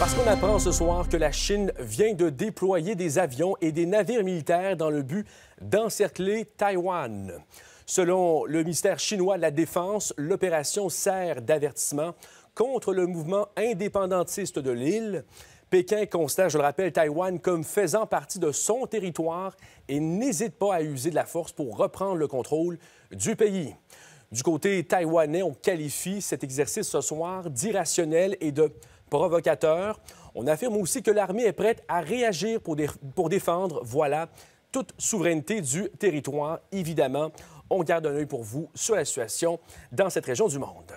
Parce qu'on apprend ce soir que la Chine vient de déployer des avions et des navires militaires dans le but d'encercler Taïwan. Selon le ministère chinois de la Défense, l'opération sert d'avertissement contre le mouvement indépendantiste de l'île. Pékin constate, je le rappelle, Taïwan comme faisant partie de son territoire et n'hésite pas à user de la force pour reprendre le contrôle du pays. Du côté taïwanais, on qualifie cet exercice ce soir d'irrationnel et de provocateur. On affirme aussi que l'armée est prête à réagir pour, pour défendre, voilà, toute souveraineté du territoire. Évidemment, on garde un œil pour vous sur la situation dans cette région du monde.